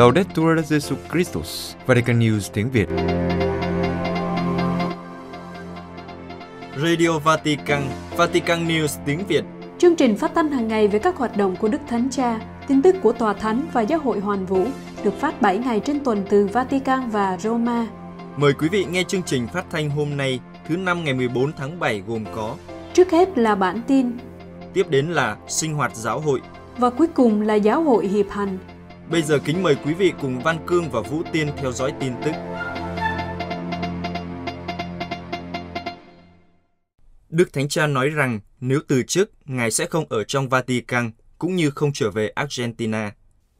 Laudetur Jesu Christus, Vatican News tiếng Việt. Radio Vatican, Vatican News tiếng Việt. Chương trình phát thanh hàng ngày về các hoạt động của Đức Thánh Cha, tin tức của Tòa Thánh và Giáo hội Hoàn Vũ được phát 7 ngày trên tuần từ Vatican và Roma. Mời quý vị nghe chương trình phát thanh hôm nay, thứ năm ngày 14 tháng 7 gồm có Trước hết là bản tin, tiếp đến là sinh hoạt giáo hội và cuối cùng là giáo hội hiệp hành Bây giờ kính mời quý vị cùng Văn Cương và Vũ Tiên theo dõi tin tức. Đức Thánh Cha nói rằng nếu từ chức, Ngài sẽ không ở trong Vatican, cũng như không trở về Argentina.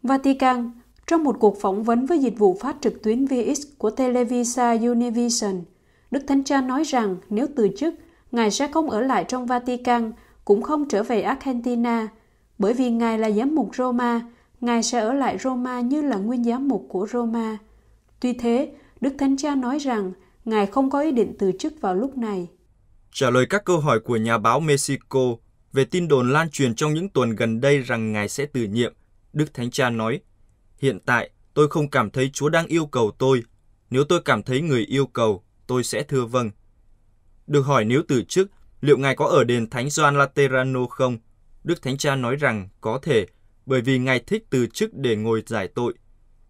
Vatican, trong một cuộc phỏng vấn với dịch vụ phát trực tuyến VX của Televisa Univision, Đức Thánh Cha nói rằng nếu từ chức, Ngài sẽ không ở lại trong Vatican, cũng không trở về Argentina, bởi vì Ngài là giám mục Roma, Ngài sẽ ở lại Roma như là nguyên giám mục của Roma. Tuy thế, Đức Thánh Cha nói rằng Ngài không có ý định từ chức vào lúc này. Trả lời các câu hỏi của nhà báo Mexico về tin đồn lan truyền trong những tuần gần đây rằng Ngài sẽ từ nhiệm, Đức Thánh Cha nói, Hiện tại, tôi không cảm thấy Chúa đang yêu cầu tôi. Nếu tôi cảm thấy người yêu cầu, tôi sẽ thưa vâng. Được hỏi nếu từ chức, liệu Ngài có ở đền Thánh Gioan Laterano không? Đức Thánh Cha nói rằng có thể, bởi vì Ngài thích từ chức để ngồi giải tội.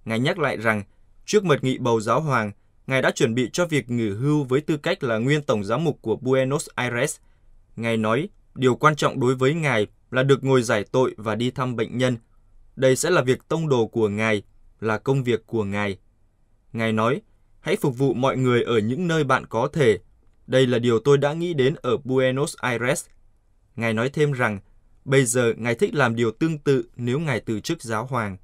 Ngài nhắc lại rằng, trước mật nghị bầu giáo hoàng, Ngài đã chuẩn bị cho việc nghỉ hưu với tư cách là nguyên tổng giám mục của Buenos Aires. Ngài nói, điều quan trọng đối với Ngài là được ngồi giải tội và đi thăm bệnh nhân. Đây sẽ là việc tông đồ của Ngài, là công việc của Ngài. Ngài nói, hãy phục vụ mọi người ở những nơi bạn có thể. Đây là điều tôi đã nghĩ đến ở Buenos Aires. Ngài nói thêm rằng, Bây giờ Ngài thích làm điều tương tự nếu Ngài từ chức giáo hoàng.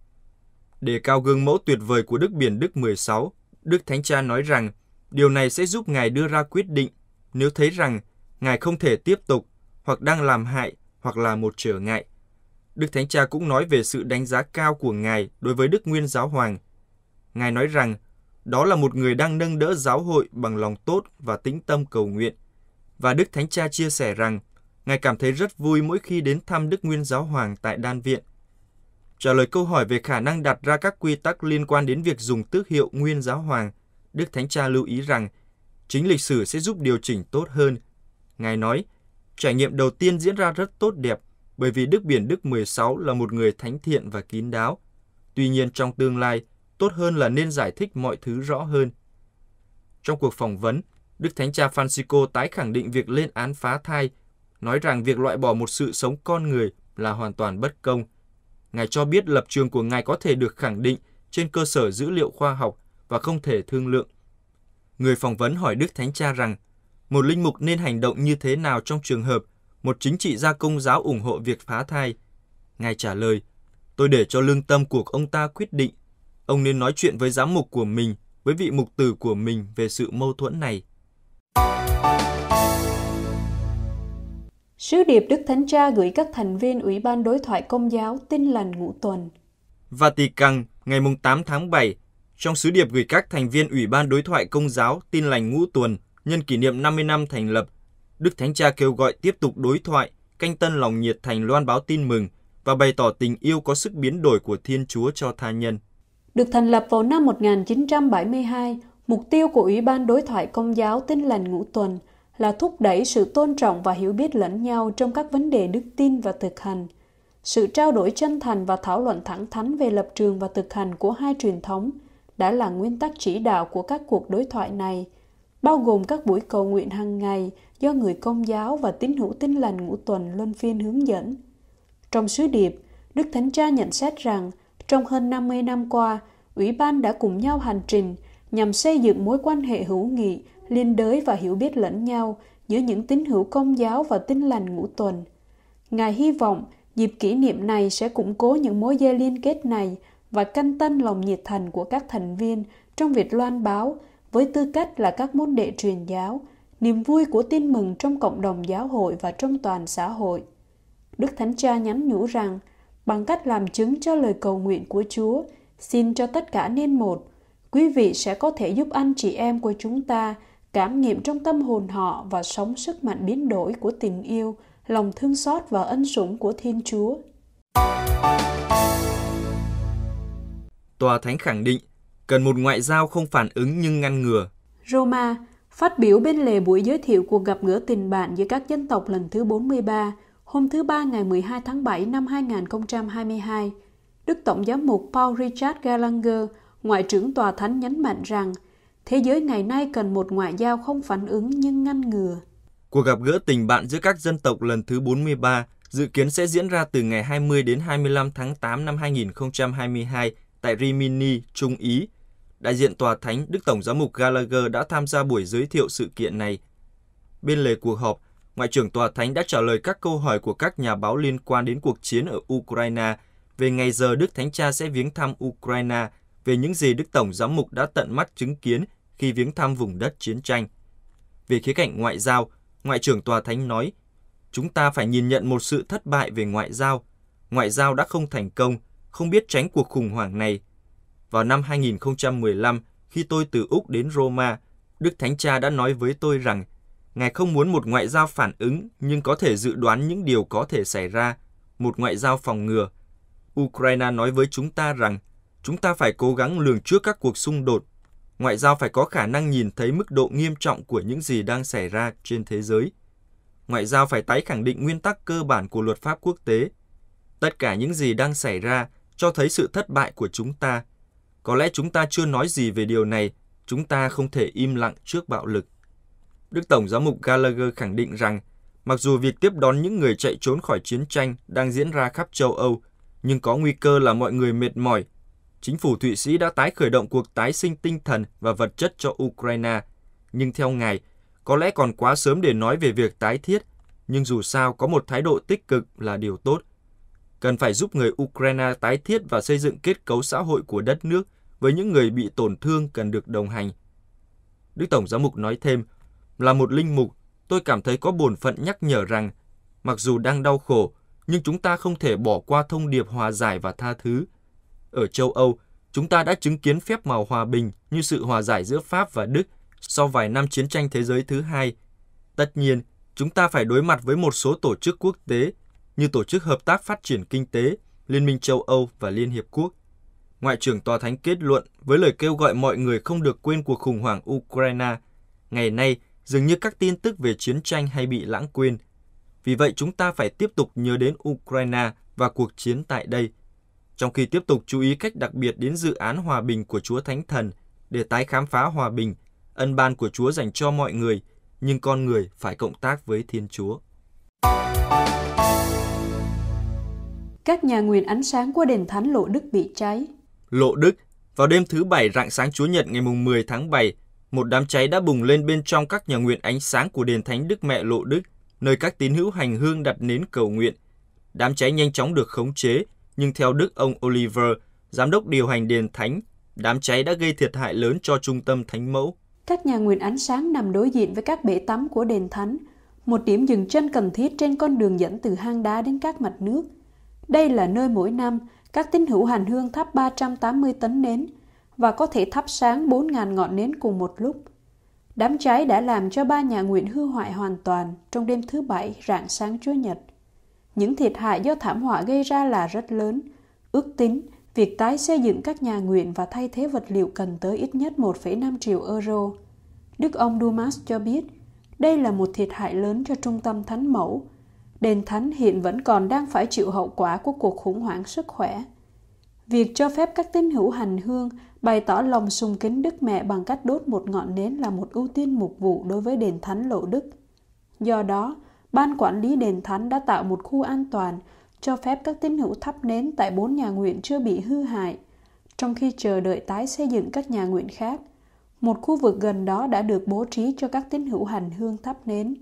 Để cao gương mẫu tuyệt vời của Đức Biển Đức 16, Đức Thánh Cha nói rằng điều này sẽ giúp Ngài đưa ra quyết định nếu thấy rằng Ngài không thể tiếp tục hoặc đang làm hại hoặc là một trở ngại. Đức Thánh Cha cũng nói về sự đánh giá cao của Ngài đối với Đức Nguyên Giáo Hoàng. Ngài nói rằng đó là một người đang nâng đỡ giáo hội bằng lòng tốt và tĩnh tâm cầu nguyện. Và Đức Thánh Cha chia sẻ rằng Ngài cảm thấy rất vui mỗi khi đến thăm Đức Nguyên Giáo Hoàng tại Đan Viện. Trả lời câu hỏi về khả năng đặt ra các quy tắc liên quan đến việc dùng tước hiệu Nguyên Giáo Hoàng, Đức Thánh Cha lưu ý rằng chính lịch sử sẽ giúp điều chỉnh tốt hơn. Ngài nói, trải nghiệm đầu tiên diễn ra rất tốt đẹp bởi vì Đức Biển Đức 16 là một người thánh thiện và kín đáo. Tuy nhiên trong tương lai, tốt hơn là nên giải thích mọi thứ rõ hơn. Trong cuộc phỏng vấn, Đức Thánh Cha Francisco tái khẳng định việc lên án phá thai nói rằng việc loại bỏ một sự sống con người là hoàn toàn bất công. Ngài cho biết lập trường của Ngài có thể được khẳng định trên cơ sở dữ liệu khoa học và không thể thương lượng. Người phỏng vấn hỏi Đức Thánh Cha rằng, một linh mục nên hành động như thế nào trong trường hợp một chính trị gia công giáo ủng hộ việc phá thai? Ngài trả lời, tôi để cho lương tâm của ông ta quyết định. Ông nên nói chuyện với giám mục của mình, với vị mục tử của mình về sự mâu thuẫn này. Sứ điệp Đức Thánh Cha gửi các thành viên Ủy ban Đối thoại Công giáo Tin lành Ngũ Tuần. Vatican, ngày 8 tháng 7, trong sứ điệp gửi các thành viên Ủy ban Đối thoại Công giáo Tin lành Ngũ Tuần nhân kỷ niệm 50 năm thành lập, Đức Thánh Cha kêu gọi tiếp tục đối thoại, canh tân lòng nhiệt thành loan báo tin mừng và bày tỏ tình yêu có sức biến đổi của Thiên Chúa cho tha nhân. Được thành lập vào năm 1972, mục tiêu của Ủy ban Đối thoại Công giáo Tin lành Ngũ Tuần – là thúc đẩy sự tôn trọng và hiểu biết lẫn nhau trong các vấn đề đức tin và thực hành sự trao đổi chân thành và thảo luận thẳng thắn về lập trường và thực hành của hai truyền thống đã là nguyên tắc chỉ đạo của các cuộc đối thoại này bao gồm các buổi cầu nguyện hàng ngày do người công giáo và tín hữu tin lành ngũ tuần luân phiên hướng dẫn. Trong sứ điệp, Đức Thánh Cha nhận xét rằng trong hơn 50 năm qua, Ủy ban đã cùng nhau hành trình nhằm xây dựng mối quan hệ hữu nghị liên đới và hiểu biết lẫn nhau giữa những tín hữu công giáo và tin lành ngũ tuần. Ngài hy vọng dịp kỷ niệm này sẽ củng cố những mối dây liên kết này và canh tân lòng nhiệt thành của các thành viên trong việc loan báo với tư cách là các môn đệ truyền giáo, niềm vui của tin mừng trong cộng đồng giáo hội và trong toàn xã hội. Đức Thánh Cha nhắn nhủ rằng, bằng cách làm chứng cho lời cầu nguyện của Chúa, xin cho tất cả nên một, quý vị sẽ có thể giúp anh chị em của chúng ta cảm nghiệm trong tâm hồn họ và sống sức mạnh biến đổi của tình yêu, lòng thương xót và ân sủng của Thiên Chúa. Tòa Thánh khẳng định, cần một ngoại giao không phản ứng nhưng ngăn ngừa. Roma, phát biểu bên lề buổi giới thiệu cuộc gặp gỡ tình bạn giữa các dân tộc lần thứ 43, hôm thứ Ba ngày 12 tháng 7 năm 2022, Đức Tổng giám mục Paul Richard Gallagher, Ngoại trưởng Tòa Thánh nhấn mạnh rằng – Thế giới ngày nay cần một ngoại giao không phản ứng nhưng ngăn ngừa. Cuộc gặp gỡ tình bạn giữa các dân tộc lần thứ 43 dự kiến sẽ diễn ra từ ngày 20 đến 25 tháng 8 năm 2022 tại Rimini, Trung Ý. Đại diện Tòa Thánh Đức Tổng Giám mục Gallagher đã tham gia buổi giới thiệu sự kiện này. Bên lề cuộc họp, Ngoại trưởng Tòa Thánh đã trả lời các câu hỏi của các nhà báo liên quan đến cuộc chiến ở Ukraine về ngày giờ Đức Thánh Cha sẽ viếng thăm Ukraine, về những gì Đức Tổng Giám mục đã tận mắt chứng kiến khi viếng thăm vùng đất chiến tranh. Về khía cạnh ngoại giao, Ngoại trưởng Tòa Thánh nói, chúng ta phải nhìn nhận một sự thất bại về ngoại giao. Ngoại giao đã không thành công, không biết tránh cuộc khủng hoảng này. Vào năm 2015, khi tôi từ Úc đến Roma, Đức Thánh Cha đã nói với tôi rằng Ngài không muốn một ngoại giao phản ứng nhưng có thể dự đoán những điều có thể xảy ra, một ngoại giao phòng ngừa. Ukraine nói với chúng ta rằng chúng ta phải cố gắng lường trước các cuộc xung đột ngoại giao phải có khả năng nhìn thấy mức độ nghiêm trọng của những gì đang xảy ra trên thế giới. Ngoại giao phải tái khẳng định nguyên tắc cơ bản của luật pháp quốc tế. Tất cả những gì đang xảy ra cho thấy sự thất bại của chúng ta. Có lẽ chúng ta chưa nói gì về điều này, chúng ta không thể im lặng trước bạo lực. Đức Tổng giám mục Gallagher khẳng định rằng, mặc dù việc tiếp đón những người chạy trốn khỏi chiến tranh đang diễn ra khắp châu Âu, nhưng có nguy cơ là mọi người mệt mỏi chính phủ Thụy Sĩ đã tái khởi động cuộc tái sinh tinh thần và vật chất cho Ukraine. Nhưng theo ngài, có lẽ còn quá sớm để nói về việc tái thiết, nhưng dù sao có một thái độ tích cực là điều tốt. Cần phải giúp người Ukraine tái thiết và xây dựng kết cấu xã hội của đất nước với những người bị tổn thương cần được đồng hành. Đức Tổng Giám mục nói thêm, là một linh mục, tôi cảm thấy có bổn phận nhắc nhở rằng, mặc dù đang đau khổ, nhưng chúng ta không thể bỏ qua thông điệp hòa giải và tha thứ – ở châu Âu, chúng ta đã chứng kiến phép màu hòa bình như sự hòa giải giữa Pháp và Đức sau vài năm chiến tranh thế giới thứ hai. Tất nhiên, chúng ta phải đối mặt với một số tổ chức quốc tế như Tổ chức Hợp tác Phát triển Kinh tế, Liên minh châu Âu và Liên Hiệp Quốc. Ngoại trưởng Tòa Thánh kết luận với lời kêu gọi mọi người không được quên cuộc khủng hoảng Ukraine. Ngày nay, dường như các tin tức về chiến tranh hay bị lãng quên. Vì vậy, chúng ta phải tiếp tục nhớ đến Ukraine và cuộc chiến tại đây – trong khi tiếp tục chú ý cách đặc biệt đến dự án hòa bình của Chúa Thánh Thần để tái khám phá hòa bình, ân ban của Chúa dành cho mọi người, nhưng con người phải cộng tác với Thiên Chúa. Các nhà nguyện ánh sáng của đền thánh Lộ Đức bị cháy. Lộ Đức, vào đêm thứ Bảy rạng sáng Chúa Nhật ngày 10 tháng 7, một đám cháy đã bùng lên bên trong các nhà nguyện ánh sáng của đền thánh Đức Mẹ Lộ Đức, nơi các tín hữu hành hương đặt nến cầu nguyện. Đám cháy nhanh chóng được khống chế nhưng theo Đức ông Oliver, giám đốc điều hành đền thánh, đám cháy đã gây thiệt hại lớn cho trung tâm thánh mẫu. Các nhà nguyện ánh sáng nằm đối diện với các bể tắm của đền thánh, một điểm dừng chân cần thiết trên con đường dẫn từ hang đá đến các mạch nước. Đây là nơi mỗi năm các tín hữu hành hương thắp 380 tấn nến và có thể thắp sáng 4.000 ngọn nến cùng một lúc. Đám cháy đã làm cho ba nhà nguyện hư hoại hoàn toàn trong đêm thứ Bảy rạng sáng Chúa Nhật – những thiệt hại do thảm họa gây ra là rất lớn. Ước tính, việc tái xây dựng các nhà nguyện và thay thế vật liệu cần tới ít nhất 1,5 triệu euro. Đức ông Dumas cho biết, đây là một thiệt hại lớn cho trung tâm thánh mẫu. Đền thánh hiện vẫn còn đang phải chịu hậu quả của cuộc khủng hoảng sức khỏe. Việc cho phép các tín hữu hành hương bày tỏ lòng sùng kính Đức Mẹ bằng cách đốt một ngọn nến là một ưu tiên mục vụ đối với đền thánh lộ đức. Do đó, Ban quản lý đền thánh đã tạo một khu an toàn, cho phép các tín hữu thắp nến tại bốn nhà nguyện chưa bị hư hại, trong khi chờ đợi tái xây dựng các nhà nguyện khác. Một khu vực gần đó đã được bố trí cho các tín hữu hành hương thắp nến.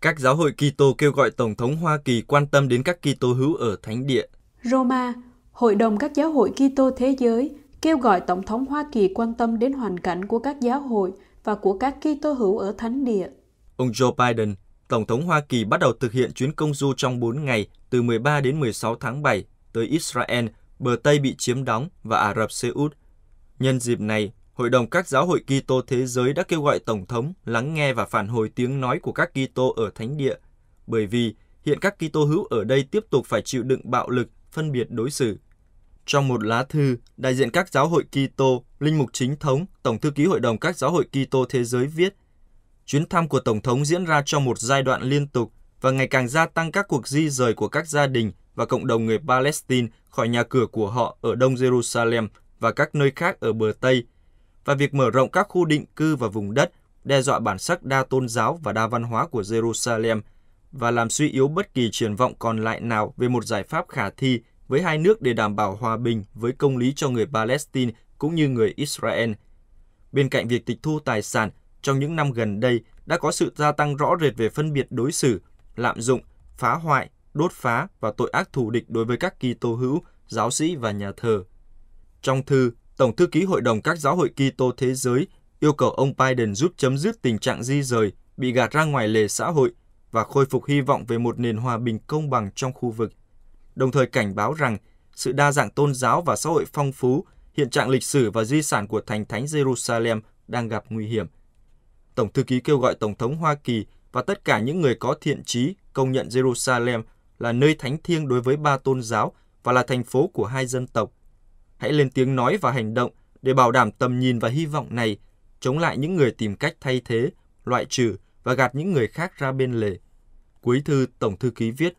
Các giáo hội Kitô kêu gọi Tổng thống Hoa Kỳ quan tâm đến các Kitô hữu ở Thánh địa. Roma, Hội đồng các giáo hội Kitô thế giới kêu gọi Tổng thống Hoa Kỳ quan tâm đến hoàn cảnh của các giáo hội và của các Kitô hữu ở thánh địa. Ông Joe Biden, Tổng thống Hoa Kỳ bắt đầu thực hiện chuyến công du trong 4 ngày từ 13 đến 16 tháng 7 tới Israel, bờ Tây bị chiếm đóng và Ả Rập Xê Út. Nhân dịp này, Hội đồng các giáo hội Kitô thế giới đã kêu gọi Tổng thống lắng nghe và phản hồi tiếng nói của các Kitô ở Thánh Địa, bởi vì hiện các Kitô hữu ở đây tiếp tục phải chịu đựng bạo lực, phân biệt đối xử, trong một lá thư, đại diện các giáo hội Kitô, linh mục chính thống, tổng thư ký Hội đồng các giáo hội Kitô thế giới viết: Chuyến thăm của tổng thống diễn ra trong một giai đoạn liên tục và ngày càng gia tăng các cuộc di rời của các gia đình và cộng đồng người Palestine khỏi nhà cửa của họ ở Đông Jerusalem và các nơi khác ở bờ Tây và việc mở rộng các khu định cư và vùng đất đe dọa bản sắc đa tôn giáo và đa văn hóa của Jerusalem và làm suy yếu bất kỳ triển vọng còn lại nào về một giải pháp khả thi với hai nước để đảm bảo hòa bình với công lý cho người Palestine cũng như người Israel. Bên cạnh việc tịch thu tài sản, trong những năm gần đây đã có sự gia tăng rõ rệt về phân biệt đối xử, lạm dụng, phá hoại, đốt phá và tội ác thù địch đối với các Kitô hữu, giáo sĩ và nhà thờ. Trong thư, Tổng thư ký Hội đồng các giáo hội Kitô thế giới yêu cầu ông Biden giúp chấm dứt tình trạng di rời bị gạt ra ngoài lề xã hội và khôi phục hy vọng về một nền hòa bình công bằng trong khu vực đồng thời cảnh báo rằng sự đa dạng tôn giáo và xã hội phong phú, hiện trạng lịch sử và di sản của thành thánh Jerusalem đang gặp nguy hiểm. Tổng thư ký kêu gọi Tổng thống Hoa Kỳ và tất cả những người có thiện trí công nhận Jerusalem là nơi thánh thiêng đối với ba tôn giáo và là thành phố của hai dân tộc. Hãy lên tiếng nói và hành động để bảo đảm tầm nhìn và hy vọng này, chống lại những người tìm cách thay thế, loại trừ và gạt những người khác ra bên lề. Cuối thư, Tổng thư ký viết,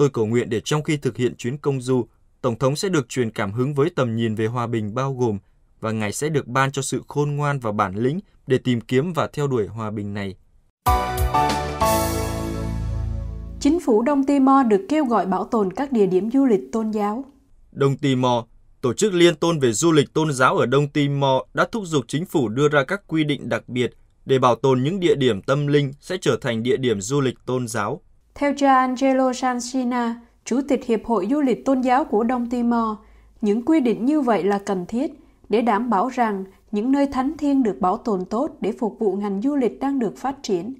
Tôi cầu nguyện để trong khi thực hiện chuyến công du, Tổng thống sẽ được truyền cảm hứng với tầm nhìn về hòa bình bao gồm và Ngài sẽ được ban cho sự khôn ngoan và bản lĩnh để tìm kiếm và theo đuổi hòa bình này. Chính phủ Đông Timor được kêu gọi bảo tồn các địa điểm du lịch tôn giáo. Đông Timor, Tổ chức Liên tôn về du lịch tôn giáo ở Đông Timor đã thúc giục chính phủ đưa ra các quy định đặc biệt để bảo tồn những địa điểm tâm linh sẽ trở thành địa điểm du lịch tôn giáo. Theo cha Angelo Sanchina, Chủ tịch Hiệp hội Du lịch Tôn giáo của Đông Timor, những quy định như vậy là cần thiết để đảm bảo rằng những nơi thánh thiêng được bảo tồn tốt để phục vụ ngành du lịch đang được phát triển.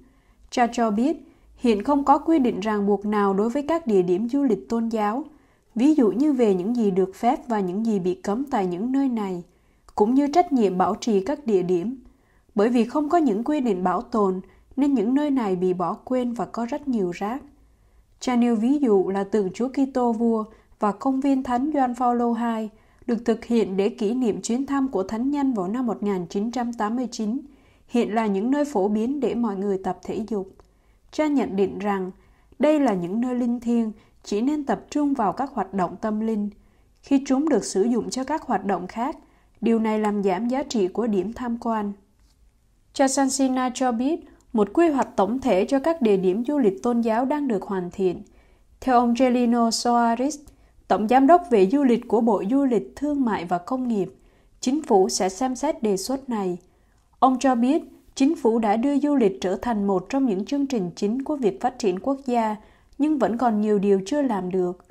Cha cho biết, hiện không có quy định ràng buộc nào đối với các địa điểm du lịch tôn giáo, ví dụ như về những gì được phép và những gì bị cấm tại những nơi này, cũng như trách nhiệm bảo trì các địa điểm. Bởi vì không có những quy định bảo tồn nên những nơi này bị bỏ quên và có rất nhiều rác. Cha nêu ví dụ là tượng Chúa Kitô vua và công viên Thánh Gioan Phaolô II được thực hiện để kỷ niệm chuyến thăm của thánh nhân vào năm 1989, hiện là những nơi phổ biến để mọi người tập thể dục. Cha nhận định rằng đây là những nơi linh thiêng chỉ nên tập trung vào các hoạt động tâm linh. Khi chúng được sử dụng cho các hoạt động khác, điều này làm giảm giá trị của điểm tham quan. Cha Sansina cho biết một quy hoạch tổng thể cho các địa điểm du lịch tôn giáo đang được hoàn thiện. Theo ông Gelino Soares, Tổng Giám đốc về du lịch của Bộ Du lịch Thương mại và Công nghiệp, chính phủ sẽ xem xét đề xuất này. Ông cho biết, chính phủ đã đưa du lịch trở thành một trong những chương trình chính của việc phát triển quốc gia, nhưng vẫn còn nhiều điều chưa làm được.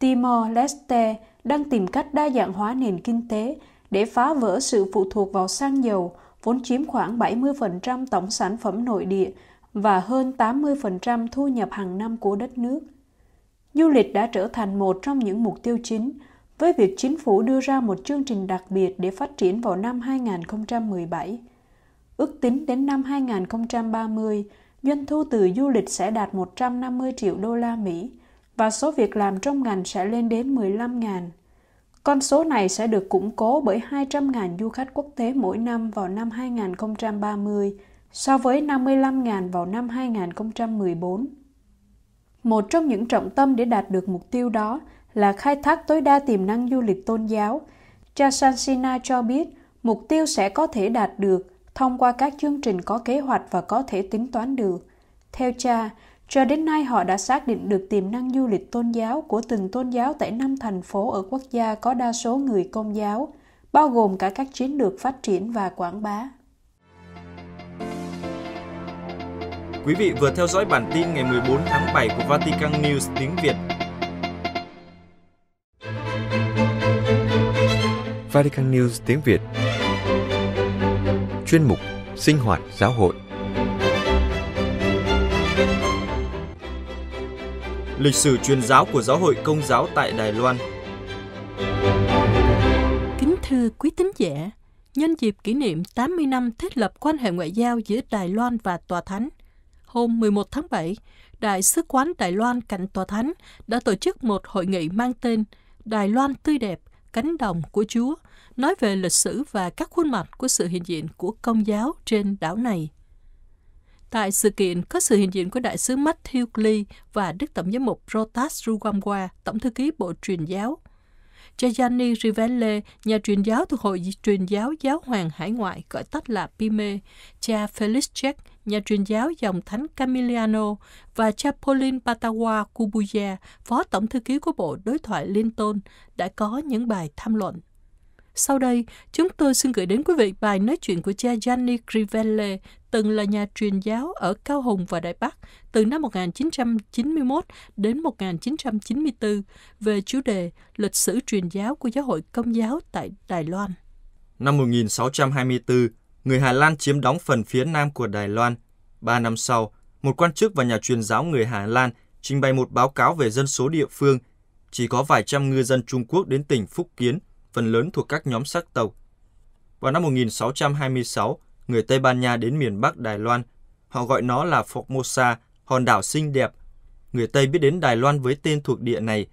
Timor-Leste đang tìm cách đa dạng hóa nền kinh tế để phá vỡ sự phụ thuộc vào xăng dầu – vốn chiếm khoảng 70% tổng sản phẩm nội địa và hơn 80% thu nhập hàng năm của đất nước. Du lịch đã trở thành một trong những mục tiêu chính với việc chính phủ đưa ra một chương trình đặc biệt để phát triển vào năm 2017. Ước tính đến năm 2030, doanh thu từ du lịch sẽ đạt 150 triệu đô la Mỹ và số việc làm trong ngành sẽ lên đến 15.000. Con số này sẽ được củng cố bởi 200.000 du khách quốc tế mỗi năm vào năm 2030 so với 55.000 vào năm 2014. Một trong những trọng tâm để đạt được mục tiêu đó là khai thác tối đa tiềm năng du lịch tôn giáo. Cha Sansina cho biết mục tiêu sẽ có thể đạt được thông qua các chương trình có kế hoạch và có thể tính toán được. Theo cha, cho đến nay họ đã xác định được tiềm năng du lịch tôn giáo của từng tôn giáo tại năm thành phố ở quốc gia có đa số người công giáo, bao gồm cả các chiến lược phát triển và quảng bá. Quý vị vừa theo dõi bản tin ngày 14 tháng 7 của Vatican News tiếng Việt. Vatican News tiếng Việt Chuyên mục Sinh hoạt giáo hội lịch sử truyền giáo của Giáo hội Công giáo tại Đài Loan. Kính thưa quý tín giả, nhân dịp kỷ niệm 80 năm thiết lập quan hệ ngoại giao giữa Đài Loan và Tòa Thánh, hôm 11 tháng 7, Đại sứ quán Đài Loan cạnh Tòa Thánh đã tổ chức một hội nghị mang tên Đài Loan tươi đẹp, cánh đồng của Chúa, nói về lịch sử và các khuôn mặt của sự hiện diện của công giáo trên đảo này. Tại sự kiện có sự hiện diện của Đại sứ Matthew Lee và Đức Tổng giám mục Rotas Rugwangwa, Tổng thư ký Bộ Truyền giáo. Gianni Rivelle, nhà truyền giáo thuộc Hội truyền giáo Giáo hoàng Hải ngoại, gọi tắt là PIME, cha Felix Check, nhà truyền giáo dòng thánh Camiliano, và cha Pauline Patawa Kubuya, phó tổng thư ký của Bộ Đối thoại Linton, đã có những bài tham luận. Sau đây, chúng tôi xin gửi đến quý vị bài nói chuyện của cha Gianni Rivelle từng là nhà truyền giáo ở Cao Hùng và Đại Bắc từ năm 1991 đến 1994 về chủ đề Lịch sử truyền giáo của Giáo hội Công giáo tại Đài Loan. Năm 1624, người Hà Lan chiếm đóng phần phía nam của Đài Loan. Ba năm sau, một quan chức và nhà truyền giáo người Hà Lan trình bày một báo cáo về dân số địa phương. Chỉ có vài trăm ngư dân Trung Quốc đến tỉnh Phúc Kiến, phần lớn thuộc các nhóm sắc tộc. Vào năm 1626, người Tây Ban Nha đến miền Bắc Đài Loan. Họ gọi nó là Formosa, hòn đảo xinh đẹp. Người Tây biết đến Đài Loan với tên thuộc địa này.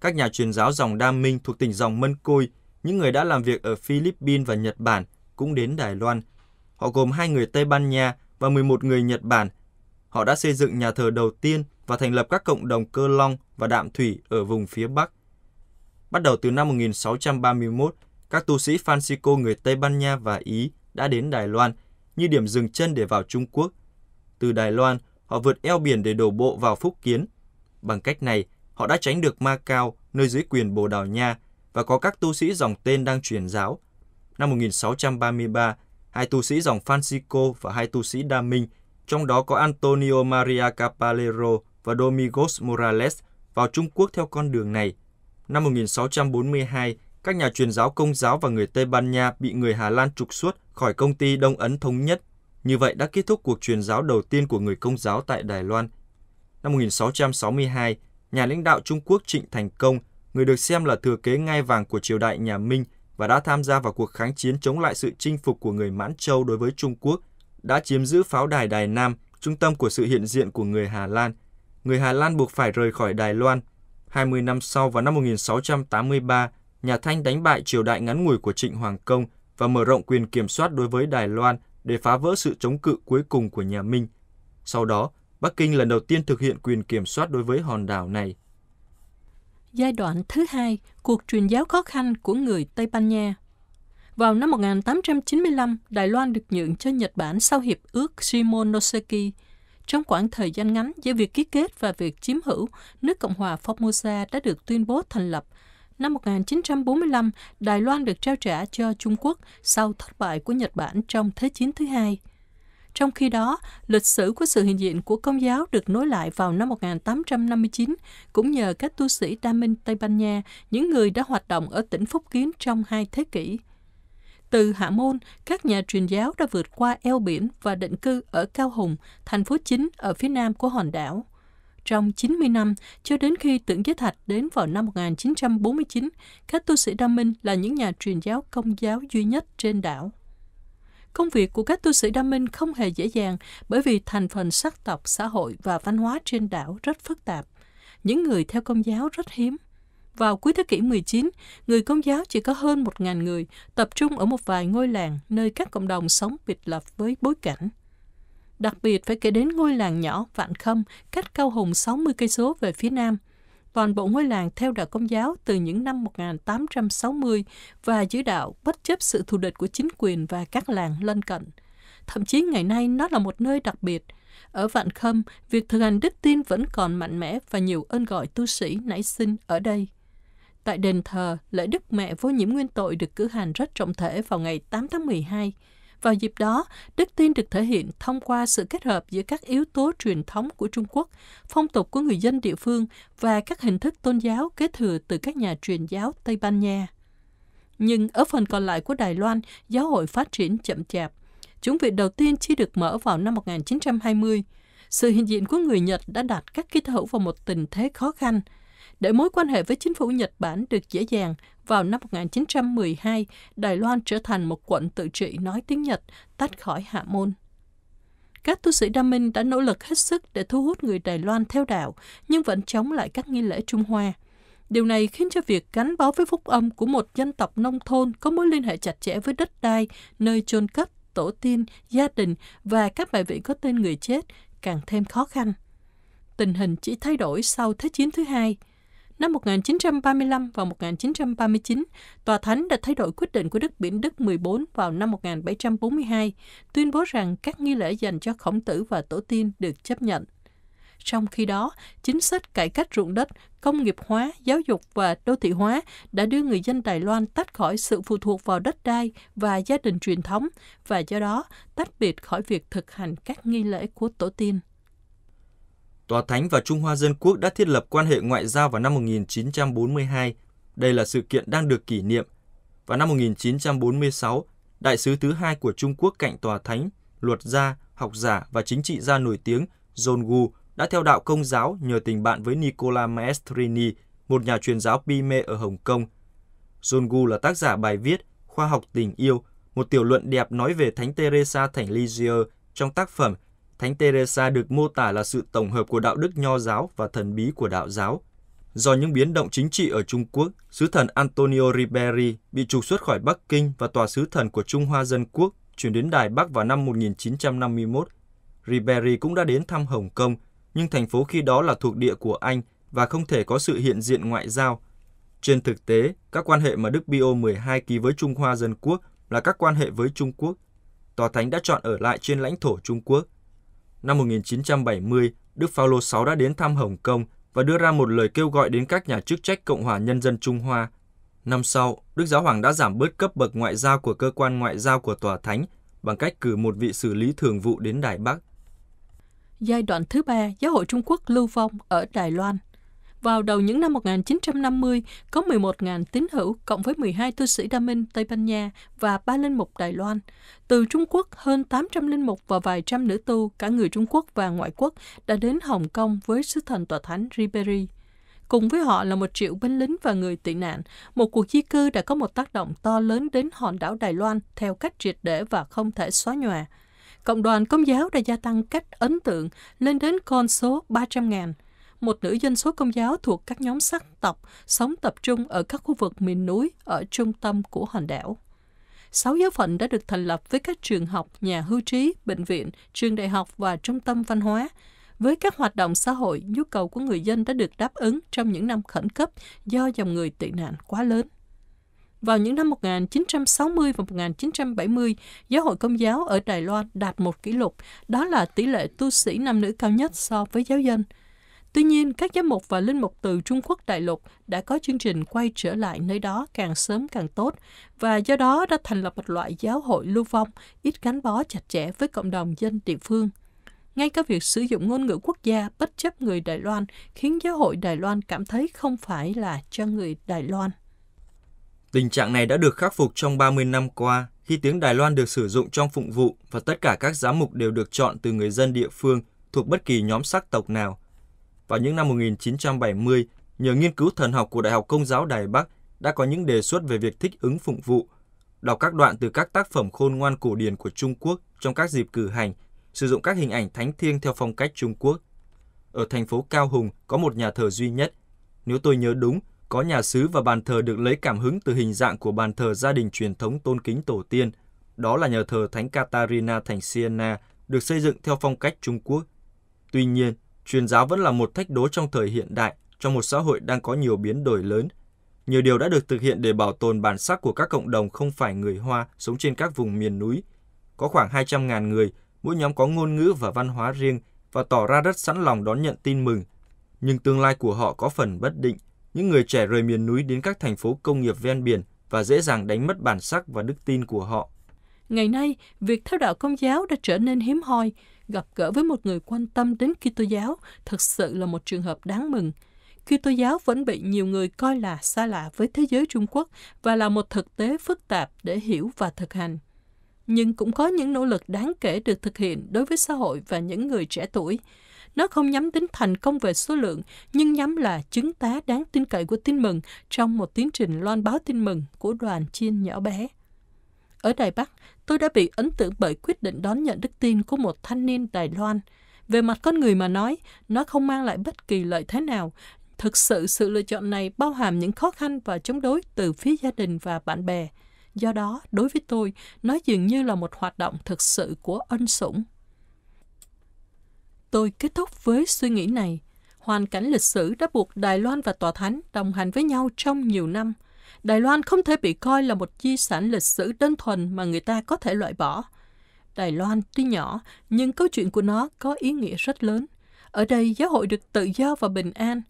Các nhà truyền giáo dòng Đa Minh thuộc tỉnh dòng Mân Côi, những người đã làm việc ở Philippines và Nhật Bản cũng đến Đài Loan. Họ gồm hai người Tây Ban Nha và 11 người Nhật Bản. Họ đã xây dựng nhà thờ đầu tiên và thành lập các cộng đồng cơ long và đạm thủy ở vùng phía Bắc. Bắt đầu từ năm 1631, các tu sĩ Francisco người Tây Ban Nha và Ý đã đến Đài Loan như điểm dừng chân để vào Trung Quốc. Từ Đài Loan, họ vượt eo biển để đổ bộ vào Phúc Kiến. Bằng cách này, họ đã tránh được Ma Cao, nơi dưới quyền Bồ Đào Nha và có các tu sĩ dòng tên đang truyền giáo. Năm 1633, hai tu sĩ dòng Francisco và hai tu sĩ Đa Minh, trong đó có Antonio Maria Capalero và Domingos Morales, vào Trung Quốc theo con đường này. Năm 1642, các nhà truyền giáo công giáo và người Tây Ban Nha bị người Hà Lan trục xuất khỏi công ty Đông Ấn Thống Nhất. Như vậy đã kết thúc cuộc truyền giáo đầu tiên của người công giáo tại Đài Loan. Năm 1662, nhà lãnh đạo Trung Quốc Trịnh Thành Công, người được xem là thừa kế ngai vàng của triều đại nhà Minh và đã tham gia vào cuộc kháng chiến chống lại sự chinh phục của người Mãn Châu đối với Trung Quốc, đã chiếm giữ pháo đài Đài Nam, trung tâm của sự hiện diện của người Hà Lan. Người Hà Lan buộc phải rời khỏi Đài Loan. 20 năm sau vào năm 1683, nhà Thanh đánh bại triều đại ngắn ngủi của Trịnh Hoàng Công và mở rộng quyền kiểm soát đối với Đài Loan để phá vỡ sự chống cự cuối cùng của nhà Minh. Sau đó, Bắc Kinh lần đầu tiên thực hiện quyền kiểm soát đối với hòn đảo này. Giai đoạn thứ hai, cuộc truyền giáo khó khăn của người Tây Ban Nha. Vào năm 1895, Đài Loan được nhượng cho Nhật Bản sau hiệp ước Shimonoseki. Trong khoảng thời gian ngắn giữa việc ký kết và việc chiếm hữu, nước Cộng hòa Formosa đã được tuyên bố thành lập Năm 1945, Đài Loan được trao trả cho Trung Quốc sau thất bại của Nhật Bản trong Thế chiến thứ hai. Trong khi đó, lịch sử của sự hiện diện của công giáo được nối lại vào năm 1859 cũng nhờ các tu sĩ Đa Minh Tây Ban Nha, những người đã hoạt động ở tỉnh Phúc Kiến trong hai thế kỷ. Từ Hạ Môn, các nhà truyền giáo đã vượt qua eo biển và định cư ở Cao Hùng, thành phố chính ở phía nam của hòn đảo – trong 90 năm cho đến khi tưởng giới thạch đến vào năm 1949, các tu sĩ Đam Minh là những nhà truyền giáo công giáo duy nhất trên đảo. Công việc của các tu sĩ Đam Minh không hề dễ dàng bởi vì thành phần sắc tộc, xã hội và văn hóa trên đảo rất phức tạp. Những người theo công giáo rất hiếm. Vào cuối thế kỷ 19, người công giáo chỉ có hơn 1.000 người, tập trung ở một vài ngôi làng nơi các cộng đồng sống biệt lập với bối cảnh đặc biệt phải kể đến ngôi làng nhỏ Vạn Khâm, cách Cao Hùng 60 cây số về phía nam. Toàn bộ ngôi làng theo đạo Công giáo từ những năm 1860 và giữ đạo bất chấp sự thù địch của chính quyền và các làng lân cận. Thậm chí ngày nay nó là một nơi đặc biệt. Ở Vạn Khâm, việc thực hành đức tin vẫn còn mạnh mẽ và nhiều ơn gọi tu sĩ nảy sinh ở đây. Tại đền thờ, lễ Đức Mẹ Vô Nhiễm Nguyên Tội được cử hành rất trọng thể vào ngày 8 tháng 12. Vào dịp đó, đức tin được thể hiện thông qua sự kết hợp giữa các yếu tố truyền thống của Trung Quốc, phong tục của người dân địa phương và các hình thức tôn giáo kế thừa từ các nhà truyền giáo Tây Ban Nha. Nhưng ở phần còn lại của Đài Loan, giáo hội phát triển chậm chạp. Chúng vị đầu tiên chỉ được mở vào năm 1920. Sự hiện diện của người Nhật đã đặt các kỹ thuật vào một tình thế khó khăn. Để mối quan hệ với chính phủ Nhật Bản được dễ dàng, vào năm 1912, Đài Loan trở thành một quận tự trị nói tiếng Nhật, tách khỏi Hạ Môn. Các tu sĩ Đa Minh đã nỗ lực hết sức để thu hút người Đài Loan theo đạo, nhưng vẫn chống lại các nghi lễ Trung Hoa. Điều này khiến cho việc gắn bó với phúc âm của một dân tộc nông thôn có mối liên hệ chặt chẽ với đất đai, nơi chôn cất, tổ tiên, gia đình và các bài vị có tên người chết càng thêm khó khăn. Tình hình chỉ thay đổi sau Thế chiến thứ hai – Năm 1935 và 1939, Tòa Thánh đã thay đổi quyết định của Đức Biển Đức 14 vào năm 1742, tuyên bố rằng các nghi lễ dành cho khổng tử và tổ tiên được chấp nhận. Trong khi đó, chính sách cải cách ruộng đất, công nghiệp hóa, giáo dục và đô thị hóa đã đưa người dân Đài Loan tách khỏi sự phụ thuộc vào đất đai và gia đình truyền thống và do đó tách biệt khỏi việc thực hành các nghi lễ của tổ tiên. Tòa Thánh và Trung Hoa Dân Quốc đã thiết lập quan hệ ngoại giao vào năm 1942. Đây là sự kiện đang được kỷ niệm. Vào năm 1946, đại sứ thứ hai của Trung Quốc cạnh Tòa Thánh, luật gia, học giả và chính trị gia nổi tiếng John Gu đã theo đạo công giáo nhờ tình bạn với Nicola Maestrini, một nhà truyền giáo Pime ở Hồng Kông. John Gu là tác giả bài viết Khoa học tình yêu, một tiểu luận đẹp nói về Thánh Teresa Thành Lisieux trong tác phẩm Thánh Teresa được mô tả là sự tổng hợp của đạo đức nho giáo và thần bí của đạo giáo. Do những biến động chính trị ở Trung Quốc, sứ thần Antonio Ribery bị trục xuất khỏi Bắc Kinh và tòa sứ thần của Trung Hoa Dân Quốc chuyển đến Đài Bắc vào năm 1951. Ribery cũng đã đến thăm Hồng Kông, nhưng thành phố khi đó là thuộc địa của Anh và không thể có sự hiện diện ngoại giao. Trên thực tế, các quan hệ mà Đức Pio 12 ký với Trung Hoa Dân Quốc là các quan hệ với Trung Quốc. Tòa Thánh đã chọn ở lại trên lãnh thổ Trung Quốc năm 1970, Đức Phaolô VI đã đến thăm Hồng Kông và đưa ra một lời kêu gọi đến các nhà chức trách Cộng hòa Nhân dân Trung Hoa. Năm sau, Đức Giáo Hoàng đã giảm bớt cấp bậc ngoại giao của cơ quan ngoại giao của Tòa Thánh bằng cách cử một vị xử lý thường vụ đến Đài Bắc. Giai đoạn thứ ba, Giáo hội Trung Quốc lưu vong ở Đài Loan vào đầu những năm 1950, có 11.000 tín hữu cộng với 12 tu sĩ Đa Minh, Tây Ban Nha và ba linh mục Đài Loan. Từ Trung Quốc, hơn 800 linh mục và vài trăm nữ tu, cả người Trung Quốc và ngoại quốc, đã đến Hồng Kông với sứ thần tòa thánh Ribery. Cùng với họ là một triệu binh lính và người tị nạn, một cuộc di cư đã có một tác động to lớn đến hòn đảo Đài Loan theo cách triệt để và không thể xóa nhòa. Cộng đoàn Công giáo đã gia tăng cách ấn tượng lên đến con số 300.000 một nữ dân số công giáo thuộc các nhóm sắc tộc sống tập trung ở các khu vực miền núi ở trung tâm của hòn đảo. Sáu giáo phận đã được thành lập với các trường học, nhà hưu trí, bệnh viện, trường đại học và trung tâm văn hóa. Với các hoạt động xã hội, nhu cầu của người dân đã được đáp ứng trong những năm khẩn cấp do dòng người tị nạn quá lớn. Vào những năm 1960 và 1970, Giáo hội Công giáo ở Đài Loan đạt một kỷ lục, đó là tỷ lệ tu sĩ nam nữ cao nhất so với giáo dân – Tuy nhiên, các giám mục và linh mục từ Trung Quốc đại lục đã có chương trình quay trở lại nơi đó càng sớm càng tốt và do đó đã thành lập một loại giáo hội lưu vong ít gắn bó chặt chẽ với cộng đồng dân địa phương. Ngay cả việc sử dụng ngôn ngữ quốc gia bất chấp người Đài Loan khiến giáo hội Đài Loan cảm thấy không phải là cho người Đài Loan. Tình trạng này đã được khắc phục trong 30 năm qua khi tiếng Đài Loan được sử dụng trong phụng vụ và tất cả các giám mục đều được chọn từ người dân địa phương thuộc bất kỳ nhóm sắc tộc nào – vào những năm 1970, nhờ nghiên cứu thần học của Đại học Công giáo Đài Bắc đã có những đề xuất về việc thích ứng phụng vụ, đọc các đoạn từ các tác phẩm khôn ngoan cổ điển của Trung Quốc trong các dịp cử hành, sử dụng các hình ảnh thánh thiêng theo phong cách Trung Quốc. Ở thành phố Cao Hùng có một nhà thờ duy nhất. Nếu tôi nhớ đúng, có nhà sứ và bàn thờ được lấy cảm hứng từ hình dạng của bàn thờ gia đình truyền thống tôn kính tổ tiên. Đó là nhà thờ Thánh Catarina thành Siena, được xây dựng theo phong cách Trung Quốc. Tuy nhiên, truyền giáo vẫn là một thách đố trong thời hiện đại, trong một xã hội đang có nhiều biến đổi lớn. Nhiều điều đã được thực hiện để bảo tồn bản sắc của các cộng đồng không phải người Hoa sống trên các vùng miền núi. Có khoảng 200.000 người, mỗi nhóm có ngôn ngữ và văn hóa riêng và tỏ ra rất sẵn lòng đón nhận tin mừng. Nhưng tương lai của họ có phần bất định. Những người trẻ rời miền núi đến các thành phố công nghiệp ven biển và dễ dàng đánh mất bản sắc và đức tin của họ. Ngày nay, việc theo đạo công giáo đã trở nên hiếm hoi, gặp gỡ với một người quan tâm đến Kitô giáo thật sự là một trường hợp đáng mừng. Kitô giáo vẫn bị nhiều người coi là xa lạ với thế giới Trung Quốc và là một thực tế phức tạp để hiểu và thực hành. Nhưng cũng có những nỗ lực đáng kể được thực hiện đối với xã hội và những người trẻ tuổi. Nó không nhắm đến thành công về số lượng, nhưng nhắm là chứng tá đáng tin cậy của tin mừng trong một tiến trình loan báo tin mừng của đoàn chiên nhỏ bé. Ở Đài Bắc, tôi đã bị ấn tượng bởi quyết định đón nhận đức tin của một thanh niên Đài Loan. Về mặt con người mà nói, nó không mang lại bất kỳ lợi thế nào. Thực sự, sự lựa chọn này bao hàm những khó khăn và chống đối từ phía gia đình và bạn bè. Do đó, đối với tôi, nó dường như là một hoạt động thực sự của ân sủng. Tôi kết thúc với suy nghĩ này. Hoàn cảnh lịch sử đã buộc Đài Loan và Tòa Thánh đồng hành với nhau trong nhiều năm – Đài Loan không thể bị coi là một di sản lịch sử đơn thuần mà người ta có thể loại bỏ. Đài Loan tuy nhỏ, nhưng câu chuyện của nó có ý nghĩa rất lớn. Ở đây, giáo hội được tự do và bình an,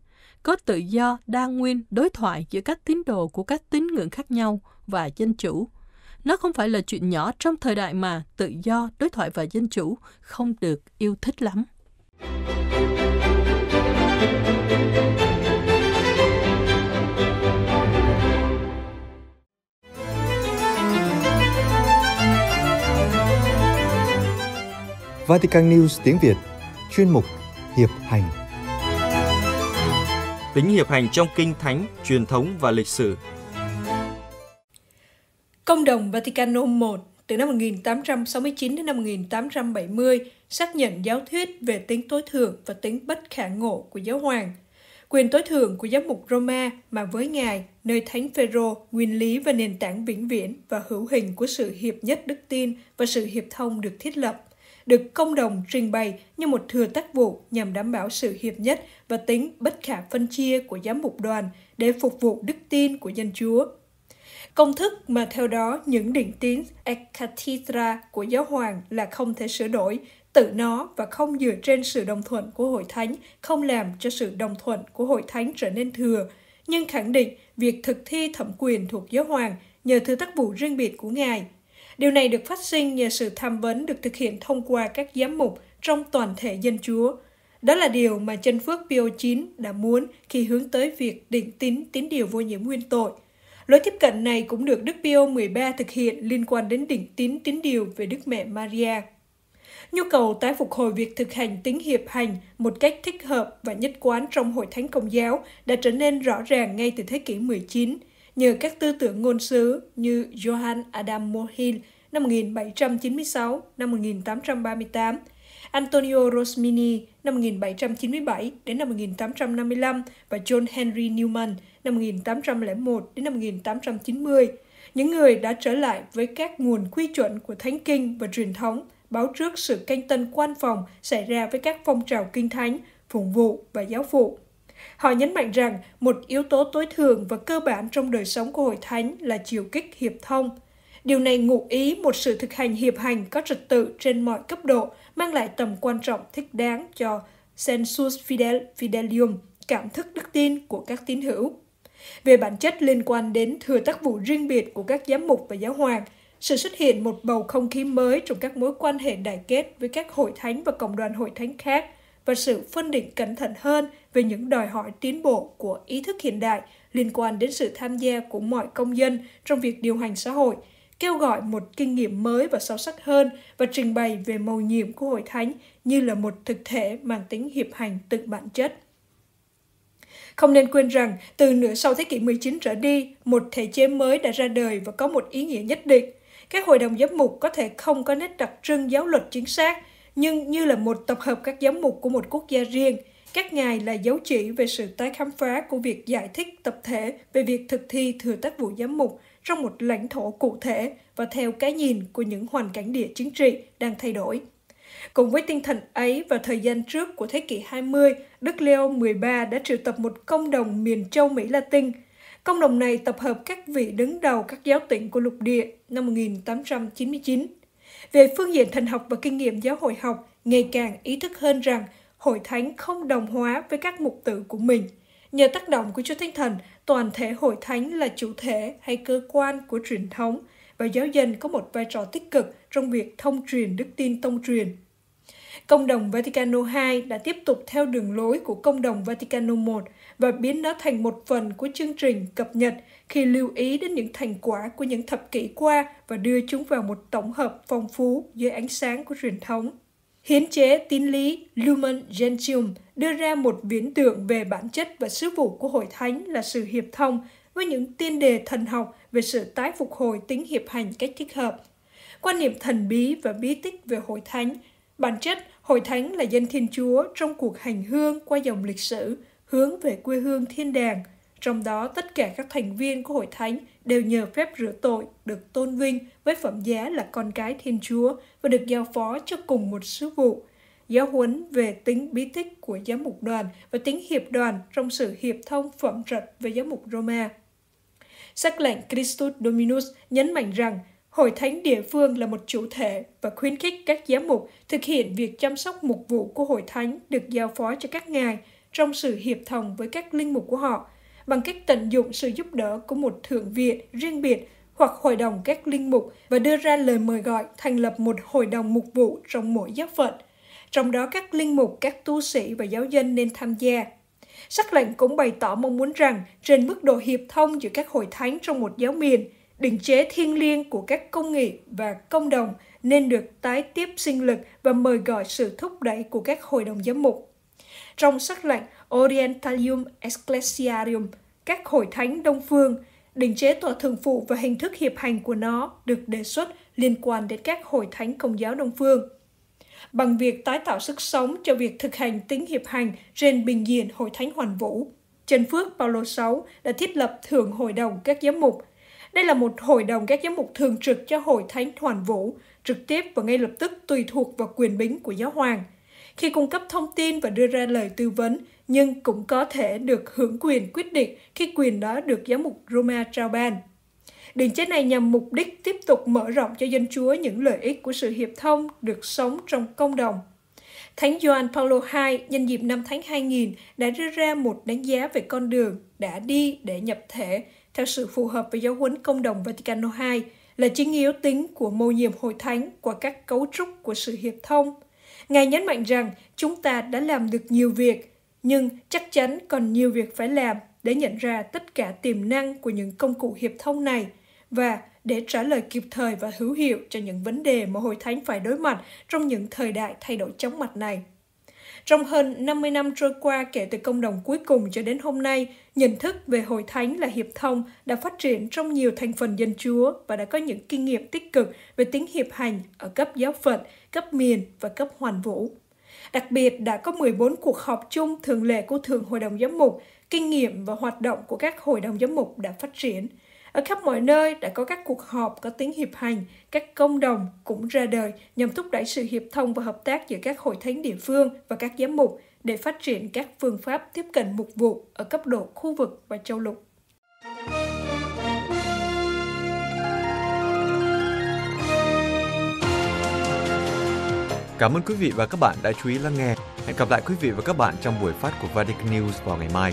có tự do, đa nguyên, đối thoại giữa các tín đồ của các tín ngưỡng khác nhau và dân chủ. Nó không phải là chuyện nhỏ trong thời đại mà tự do, đối thoại và dân chủ không được yêu thích lắm. Thank Vatican News tiếng Việt, chuyên mục Hiệp hành. Tính hiệp hành trong kinh thánh, truyền thống và lịch sử. Công đồng Vatican I từ năm 1869 đến năm 1870 xác nhận giáo thuyết về tính tối thượng và tính bất khả ngộ của giáo hoàng. Quyền tối thượng của giáo mục Roma mà với Ngài, nơi Thánh Phêrô, nguyên lý và nền tảng vĩnh viễn và hữu hình của sự hiệp nhất đức tin và sự hiệp thông được thiết lập được công đồng trình bày như một thừa tác vụ nhằm đảm bảo sự hiệp nhất và tính bất khả phân chia của giám mục đoàn để phục vụ đức tin của dân Chúa. Công thức mà theo đó những định tín ex cathedra của giáo hoàng là không thể sửa đổi, tự nó và không dựa trên sự đồng thuận của hội thánh, không làm cho sự đồng thuận của hội thánh trở nên thừa, nhưng khẳng định việc thực thi thẩm quyền thuộc giáo hoàng nhờ thư tác vụ riêng biệt của Ngài Điều này được phát sinh nhờ sự tham vấn được thực hiện thông qua các giám mục trong toàn thể dân chúa. Đó là điều mà chân phước po 9 đã muốn khi hướng tới việc định tín tín điều vô nhiễm nguyên tội. Lối tiếp cận này cũng được Đức po 13 thực hiện liên quan đến định tín tín điều về Đức Mẹ Maria. Nhu cầu tái phục hồi việc thực hành tính hiệp hành một cách thích hợp và nhất quán trong hội thánh công giáo đã trở nên rõ ràng ngay từ thế kỷ 19 nhờ các tư tưởng ngôn sứ như Johann Adam Mohill năm 1796, năm 1838, Antonio Rosmini năm 1797 đến năm 1855 và John Henry Newman năm 1801 đến năm 1890, những người đã trở lại với các nguồn quy chuẩn của thánh kinh và truyền thống, báo trước sự canh tân quan phòng xảy ra với các phong trào kinh thánh, phụng vụ và giáo phụ. Họ nhấn mạnh rằng một yếu tố tối thường và cơ bản trong đời sống của hội thánh là chiều kích hiệp thông. Điều này ngụ ý một sự thực hành hiệp hành có trật tự trên mọi cấp độ, mang lại tầm quan trọng thích đáng cho sensus fidel fidelium, cảm thức đức tin của các tín hữu. Về bản chất liên quan đến thừa tác vụ riêng biệt của các giám mục và giáo hoàng, sự xuất hiện một bầu không khí mới trong các mối quan hệ đại kết với các hội thánh và cộng đoàn hội thánh khác và sự phân định cẩn thận hơn về những đòi hỏi tiến bộ của ý thức hiện đại liên quan đến sự tham gia của mọi công dân trong việc điều hành xã hội, kêu gọi một kinh nghiệm mới và sâu sắc hơn và trình bày về mầu nhiệm của Hội Thánh như là một thực thể mang tính hiệp hành tự bản chất. Không nên quên rằng, từ nửa sau thế kỷ 19 trở đi, một thể chế mới đã ra đời và có một ý nghĩa nhất định. Các hội đồng giám mục có thể không có nét đặc trưng giáo luật chính xác, nhưng như là một tập hợp các giám mục của một quốc gia riêng. Các ngài là dấu chỉ về sự tái khám phá của việc giải thích tập thể về việc thực thi thừa tác vụ giám mục trong một lãnh thổ cụ thể và theo cái nhìn của những hoàn cảnh địa chính trị đang thay đổi. Cùng với tinh thần ấy, và thời gian trước của thế kỷ 20, Đức Leo 13 đã triệu tập một công đồng miền châu Mỹ Latin. Công đồng này tập hợp các vị đứng đầu các giáo tỉnh của lục địa năm 1899. Về phương diện thần học và kinh nghiệm giáo hội học, ngày càng ý thức hơn rằng hội thánh không đồng hóa với các mục tử của mình. Nhờ tác động của Chúa Thánh Thần, toàn thể hội thánh là chủ thể hay cơ quan của truyền thống và giáo dân có một vai trò tích cực trong việc thông truyền đức tin tông truyền. Công đồng Vaticano II đã tiếp tục theo đường lối của Công đồng Vaticano I và biến nó thành một phần của chương trình cập nhật khi lưu ý đến những thành quả của những thập kỷ qua và đưa chúng vào một tổng hợp phong phú dưới ánh sáng của truyền thống. Hiến chế tín lý Lumen Gentium đưa ra một viễn tượng về bản chất và sứ vụ của hội thánh là sự hiệp thông với những tiên đề thần học về sự tái phục hồi tính hiệp hành cách thích hợp. Quan niệm thần bí và bí tích về hội thánh Bản chất, Hội Thánh là dân Thiên Chúa trong cuộc hành hương qua dòng lịch sử, hướng về quê hương thiên đàng. Trong đó, tất cả các thành viên của hội thánh đều nhờ phép rửa tội, được tôn vinh với phẩm giá là con cái Thiên Chúa và được giao phó cho cùng một sứ vụ. Giáo huấn về tính bí tích của giám mục đoàn và tính hiệp đoàn trong sự hiệp thông phẩm trật với giám mục Roma. Sắc lệnh Christus Dominus nhấn mạnh rằng Hội thánh địa phương là một chủ thể và khuyến khích các giám mục thực hiện việc chăm sóc mục vụ của hội thánh được giao phó cho các ngài trong sự hiệp thông với các linh mục của họ bằng cách tận dụng sự giúp đỡ của một thượng viện riêng biệt hoặc hội đồng các linh mục và đưa ra lời mời gọi thành lập một hội đồng mục vụ trong mỗi giáo phận, trong đó các linh mục, các tu sĩ và giáo dân nên tham gia. Sắc lệnh cũng bày tỏ mong muốn rằng trên mức độ hiệp thông giữa các hội thánh trong một giáo miền, định chế thiêng liêng của các công nghị và công đồng nên được tái tiếp sinh lực và mời gọi sự thúc đẩy của các hội đồng giám mục trong sắc lệnh Orientalium Ecclesiarium, các hội thánh đông phương, định chế tòa thường phụ và hình thức hiệp hành của nó được đề xuất liên quan đến các hội thánh công giáo đông phương. Bằng việc tái tạo sức sống cho việc thực hành tính hiệp hành trên bình diện hội thánh hoàn vũ, Trần Phước Paulo VI đã thiết lập Thượng Hội đồng các giám mục. Đây là một hội đồng các giám mục thường trực cho hội thánh hoàn vũ, trực tiếp và ngay lập tức tùy thuộc vào quyền bính của giáo hoàng – khi cung cấp thông tin và đưa ra lời tư vấn, nhưng cũng có thể được hưởng quyền quyết định khi quyền đó được giám mục Roma trao ban. Đường chế này nhằm mục đích tiếp tục mở rộng cho dân chúa những lợi ích của sự hiệp thông được sống trong công đồng. Thánh Gioan Paulo II nhân dịp năm tháng 2000 đã đưa ra một đánh giá về con đường đã đi để nhập thể theo sự phù hợp với giáo huấn công đồng Vatican II là chính yếu tính của mô nhiệm hội thánh qua các cấu trúc của sự hiệp thông, Ngài nhấn mạnh rằng chúng ta đã làm được nhiều việc, nhưng chắc chắn còn nhiều việc phải làm để nhận ra tất cả tiềm năng của những công cụ hiệp thông này và để trả lời kịp thời và hữu hiệu cho những vấn đề mà Hội Thánh phải đối mặt trong những thời đại thay đổi chóng mặt này. Trong hơn 50 năm trôi qua kể từ công đồng cuối cùng cho đến hôm nay, nhận thức về hội thánh là hiệp thông đã phát triển trong nhiều thành phần dân chúa và đã có những kinh nghiệm tích cực về tính hiệp hành ở cấp giáo phận, cấp miền và cấp hoàn vũ. Đặc biệt đã có 14 cuộc họp chung thường lệ của Thường Hội đồng Giám mục, kinh nghiệm và hoạt động của các hội đồng giám mục đã phát triển – ở khắp mọi nơi đã có các cuộc họp có tiếng hiệp hành, các công đồng cũng ra đời nhằm thúc đẩy sự hiệp thông và hợp tác giữa các hội thánh địa phương và các giám mục để phát triển các phương pháp tiếp cận mục vụ ở cấp độ khu vực và châu lục. Cảm ơn quý vị và các bạn đã chú ý lắng nghe. Hẹn gặp lại quý vị và các bạn trong buổi phát của Vatican News vào ngày mai.